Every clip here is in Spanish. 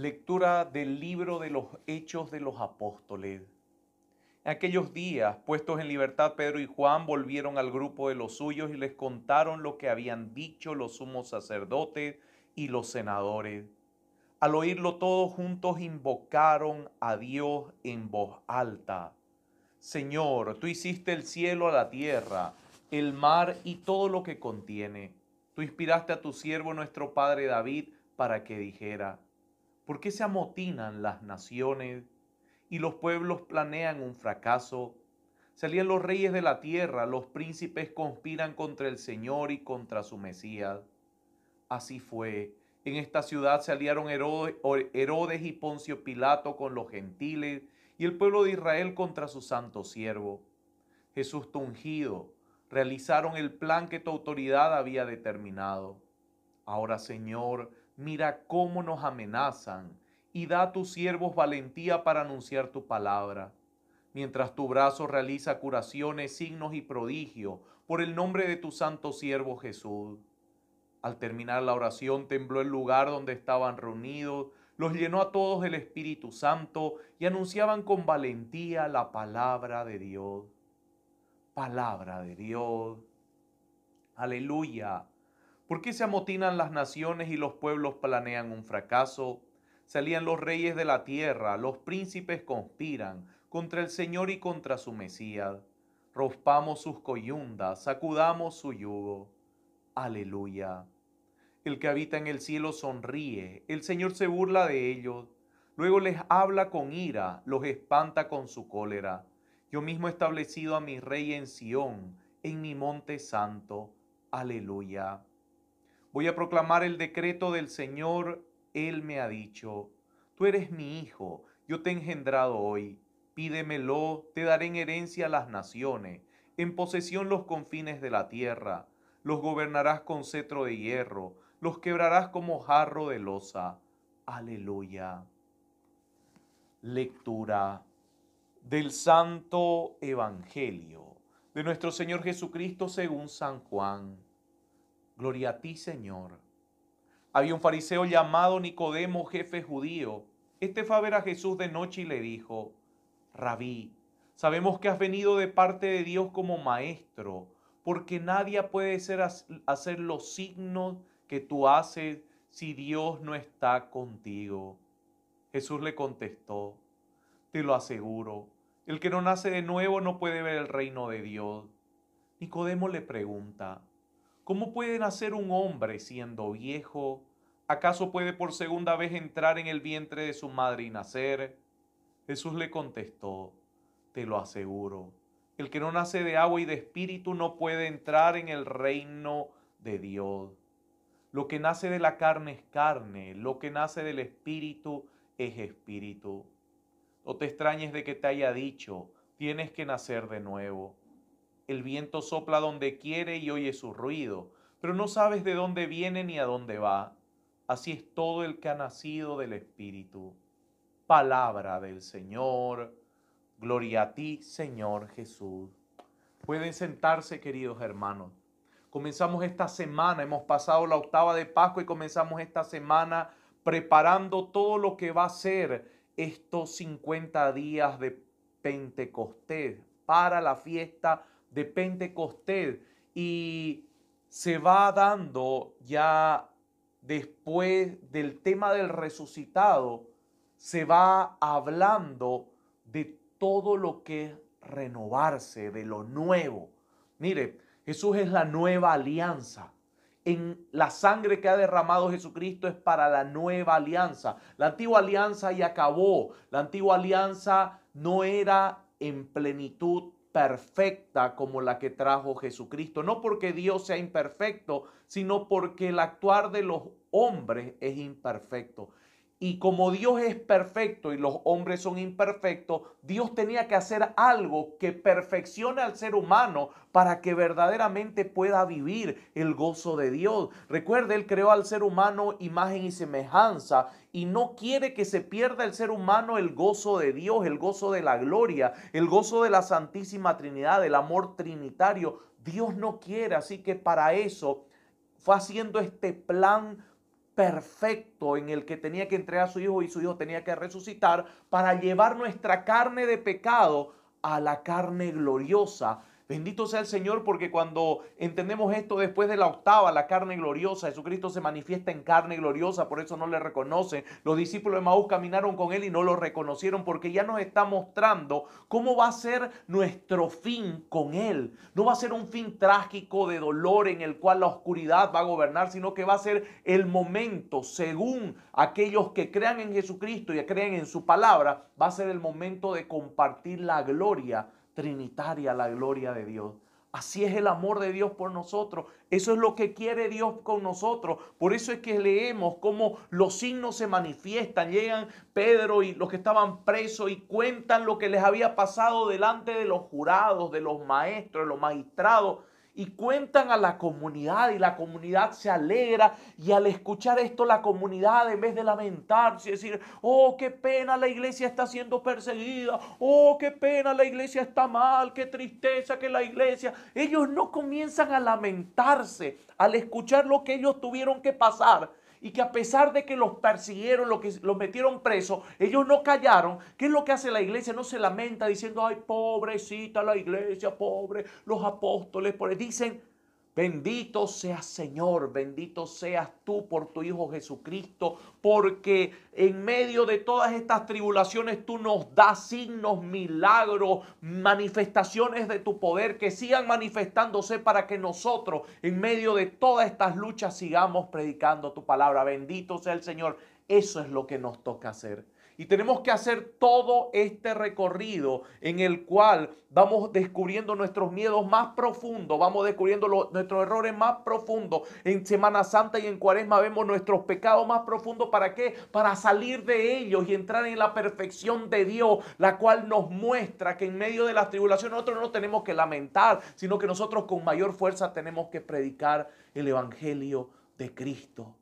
Lectura del libro de los Hechos de los Apóstoles. En aquellos días, puestos en libertad, Pedro y Juan volvieron al grupo de los suyos y les contaron lo que habían dicho los sumos sacerdotes y los senadores. Al oírlo todos juntos invocaron a Dios en voz alta. Señor, tú hiciste el cielo a la tierra, el mar y todo lo que contiene. Tú inspiraste a tu siervo nuestro padre David para que dijera, ¿Por qué se amotinan las naciones y los pueblos planean un fracaso? Salían los reyes de la tierra, los príncipes conspiran contra el Señor y contra su Mesías. Así fue. En esta ciudad se aliaron Herodes y Poncio Pilato con los gentiles y el pueblo de Israel contra su santo siervo. Jesús ungido, realizaron el plan que tu autoridad había determinado. Ahora, Señor, mira cómo nos amenazan, y da a tus siervos valentía para anunciar tu palabra. Mientras tu brazo realiza curaciones, signos y prodigios por el nombre de tu santo siervo Jesús. Al terminar la oración, tembló el lugar donde estaban reunidos, los llenó a todos el Espíritu Santo y anunciaban con valentía la palabra de Dios. Palabra de Dios. Aleluya. ¿Por qué se amotinan las naciones y los pueblos planean un fracaso? Salían los reyes de la tierra, los príncipes conspiran contra el Señor y contra su Mesías. Rospamos sus coyundas, sacudamos su yugo. Aleluya. El que habita en el cielo sonríe, el Señor se burla de ellos. Luego les habla con ira, los espanta con su cólera. Yo mismo he establecido a mi rey en Sión, en mi monte santo. Aleluya. Voy a proclamar el decreto del Señor. Él me ha dicho, tú eres mi hijo, yo te he engendrado hoy. Pídemelo, te daré en herencia las naciones, en posesión los confines de la tierra. Los gobernarás con cetro de hierro, los quebrarás como jarro de loza. Aleluya. Lectura del Santo Evangelio de nuestro Señor Jesucristo según San Juan. Gloria a ti, Señor. Había un fariseo llamado Nicodemo, jefe judío. Este fue a ver a Jesús de noche y le dijo, Rabí, sabemos que has venido de parte de Dios como maestro, porque nadie puede hacer, hacer los signos que tú haces si Dios no está contigo. Jesús le contestó, te lo aseguro, el que no nace de nuevo no puede ver el reino de Dios. Nicodemo le pregunta, ¿Cómo puede nacer un hombre siendo viejo? ¿Acaso puede por segunda vez entrar en el vientre de su madre y nacer? Jesús le contestó, te lo aseguro, el que no nace de agua y de espíritu no puede entrar en el reino de Dios. Lo que nace de la carne es carne, lo que nace del espíritu es espíritu. No te extrañes de que te haya dicho, tienes que nacer de nuevo. El viento sopla donde quiere y oye su ruido, pero no sabes de dónde viene ni a dónde va. Así es todo el que ha nacido del Espíritu. Palabra del Señor. Gloria a ti, Señor Jesús. Pueden sentarse, queridos hermanos. Comenzamos esta semana, hemos pasado la octava de Pascua y comenzamos esta semana preparando todo lo que va a ser estos 50 días de Pentecostés para la fiesta de Pentecostés y se va dando ya después del tema del resucitado, se va hablando de todo lo que es renovarse, de lo nuevo. Mire, Jesús es la nueva alianza. En la sangre que ha derramado Jesucristo es para la nueva alianza. La antigua alianza ya acabó. La antigua alianza no era en plenitud perfecta como la que trajo Jesucristo. No porque Dios sea imperfecto, sino porque el actuar de los hombres es imperfecto. Y como Dios es perfecto y los hombres son imperfectos, Dios tenía que hacer algo que perfeccione al ser humano para que verdaderamente pueda vivir el gozo de Dios. Recuerde, Él creó al ser humano imagen y semejanza y no quiere que se pierda el ser humano el gozo de Dios, el gozo de la gloria, el gozo de la Santísima Trinidad, el amor trinitario. Dios no quiere, así que para eso fue haciendo este plan perfecto en el que tenía que entregar a su hijo y su hijo tenía que resucitar para llevar nuestra carne de pecado a la carne gloriosa Bendito sea el Señor porque cuando entendemos esto después de la octava, la carne gloriosa, Jesucristo se manifiesta en carne gloriosa, por eso no le reconocen. Los discípulos de Maús caminaron con él y no lo reconocieron porque ya nos está mostrando cómo va a ser nuestro fin con él. No va a ser un fin trágico de dolor en el cual la oscuridad va a gobernar, sino que va a ser el momento, según aquellos que crean en Jesucristo y creen en su palabra, va a ser el momento de compartir la gloria trinitaria la gloria de Dios. Así es el amor de Dios por nosotros. Eso es lo que quiere Dios con nosotros. Por eso es que leemos cómo los signos se manifiestan. Llegan Pedro y los que estaban presos y cuentan lo que les había pasado delante de los jurados, de los maestros, de los magistrados y cuentan a la comunidad y la comunidad se alegra y al escuchar esto la comunidad en vez de lamentarse y decir, oh, qué pena la iglesia está siendo perseguida, oh, qué pena la iglesia está mal, qué tristeza que la iglesia, ellos no comienzan a lamentarse al escuchar lo que ellos tuvieron que pasar y que a pesar de que los persiguieron, los, que, los metieron presos, ellos no callaron. ¿Qué es lo que hace la iglesia? No se lamenta diciendo, ay, pobrecita la iglesia, pobre, los apóstoles, pobre... Dicen, Bendito seas Señor, bendito seas tú por tu Hijo Jesucristo, porque en medio de todas estas tribulaciones tú nos das signos, milagros, manifestaciones de tu poder que sigan manifestándose para que nosotros en medio de todas estas luchas sigamos predicando tu palabra. Bendito sea el Señor. Eso es lo que nos toca hacer. Y tenemos que hacer todo este recorrido en el cual vamos descubriendo nuestros miedos más profundos, vamos descubriendo nuestros errores más profundos. En Semana Santa y en Cuaresma vemos nuestros pecados más profundos. ¿Para qué? Para salir de ellos y entrar en la perfección de Dios, la cual nos muestra que en medio de las tribulaciones nosotros no tenemos que lamentar, sino que nosotros con mayor fuerza tenemos que predicar el Evangelio de Cristo.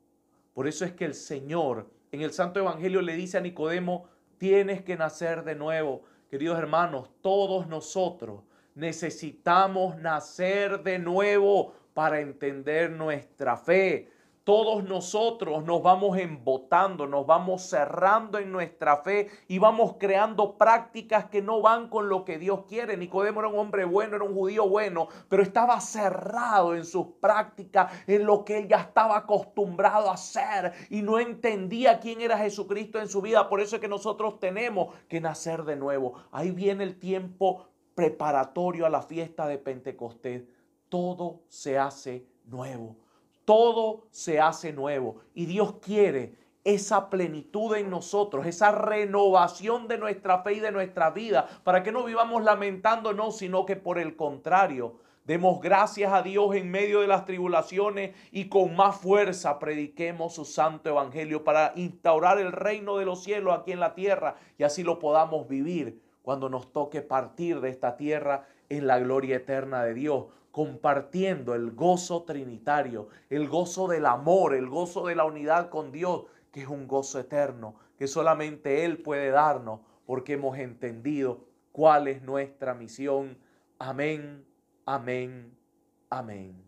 Por eso es que el Señor en el Santo Evangelio le dice a Nicodemo, tienes que nacer de nuevo. Queridos hermanos, todos nosotros necesitamos nacer de nuevo para entender nuestra fe, todos nosotros nos vamos embotando, nos vamos cerrando en nuestra fe y vamos creando prácticas que no van con lo que Dios quiere. Nicodemo era un hombre bueno, era un judío bueno, pero estaba cerrado en sus prácticas, en lo que él ya estaba acostumbrado a hacer y no entendía quién era Jesucristo en su vida. Por eso es que nosotros tenemos que nacer de nuevo. Ahí viene el tiempo preparatorio a la fiesta de Pentecostés. Todo se hace nuevo todo se hace nuevo y Dios quiere esa plenitud en nosotros, esa renovación de nuestra fe y de nuestra vida, para que no vivamos lamentándonos, sino que por el contrario, demos gracias a Dios en medio de las tribulaciones y con más fuerza prediquemos su santo evangelio para instaurar el reino de los cielos aquí en la tierra y así lo podamos vivir cuando nos toque partir de esta tierra en la gloria eterna de Dios, compartiendo el gozo trinitario, el gozo del amor, el gozo de la unidad con Dios, que es un gozo eterno, que solamente Él puede darnos, porque hemos entendido cuál es nuestra misión. Amén, amén, amén.